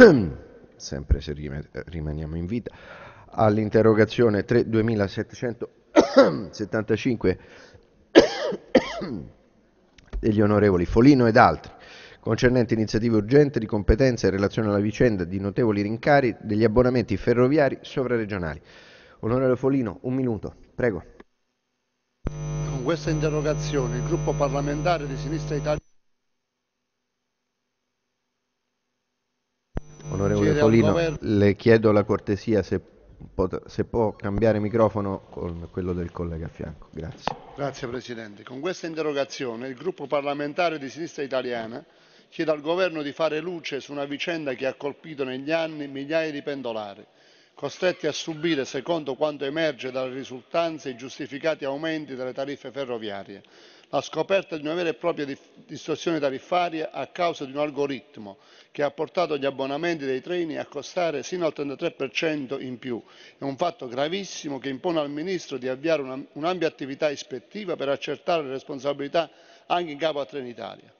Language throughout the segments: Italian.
sempre se rimaniamo in vita, all'interrogazione 3.2775 degli onorevoli Folino ed altri, concernente iniziative urgenti di competenza in relazione alla vicenda di notevoli rincari degli abbonamenti ferroviari sovraregionali. Onorevole Folino, un minuto, prego. Con questa interrogazione il gruppo parlamentare di Sinistra Italia... Topolino, le chiedo la cortesia se, pot- se può cambiare microfono con quello del collega a fianco. Grazie. Grazie Presidente. Con questa interrogazione il gruppo parlamentare di sinistra italiana chiede al Governo di fare luce su una vicenda che ha colpito negli anni migliaia di pendolari costretti a subire secondo quanto emerge dalle risultanze i giustificati aumenti delle tariffe ferroviarie la scoperta di una vera e propria distorsione tariffaria a causa di un algoritmo che ha portato gli abbonamenti dei treni a costare sino al 33% in più è un fatto gravissimo che impone al ministro di avviare un'ampia attività ispettiva per accertare le responsabilità anche in capo a trenitalia.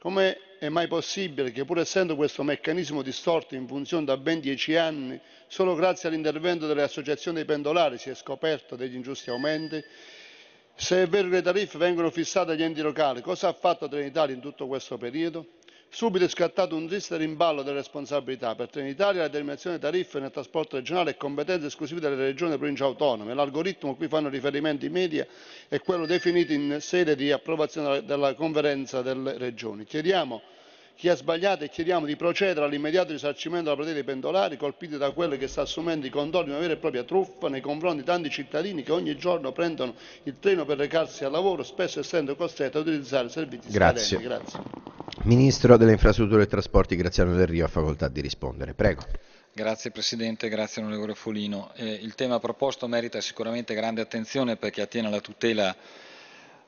come è mai possibile che pur essendo questo meccanismo distorto in funzione da ben dieci anni solo grazie all'intervento delle associazioni dei pendolari si è scoperto degli ingiusti aumenti se è vero che le tariffe vengono fissate agli enti locali cosa ha fatto trenitalia in tutto questo periodo? subito è scattato un triste rimballo delle responsabilità per Trenitalia la determinazione delle tariffe nel trasporto regionale è competenza esclusiva delle regioni e delle province autonome l'algoritmo a cui fanno riferimento i media è quello definito in sede di approvazione della conferenza delle regioni chiediamo chi ha sbagliato e chiediamo di procedere all'immediato risarcimento della protezione dei pendolari colpiti da quella che sta assumendo i contorni di una vera e propria truffa nei confronti di tanti cittadini che ogni giorno prendono il treno per recarsi al lavoro, spesso essendo costretti a utilizzare servizi Grazie. scadenti. Grazie. Ministro delle Infrastrutture e Trasporti Graziano Del Rio ha facoltà di rispondere. Prego. Grazie Presidente, grazie onorevole Folino. Eh, il tema proposto merita sicuramente grande attenzione perché attiene alla tutela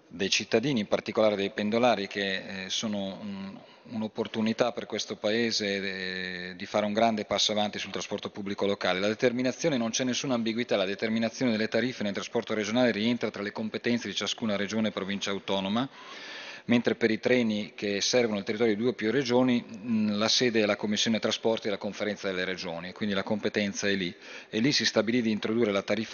dei cittadini, in particolare dei pendolari, che eh, sono un'opportunità un per questo Paese eh, di fare un grande passo avanti sul trasporto pubblico locale. La determinazione, non c'è nessuna ambiguità, la determinazione delle tariffe nel trasporto regionale rientra tra le competenze di ciascuna regione e provincia autonoma mentre per i treni che servono il territorio di due o più regioni mm, la sede è la Commissione Trasporti e la Conferenza delle Regioni, quindi la competenza è lì e lì si stabilì di introdurre la tariffa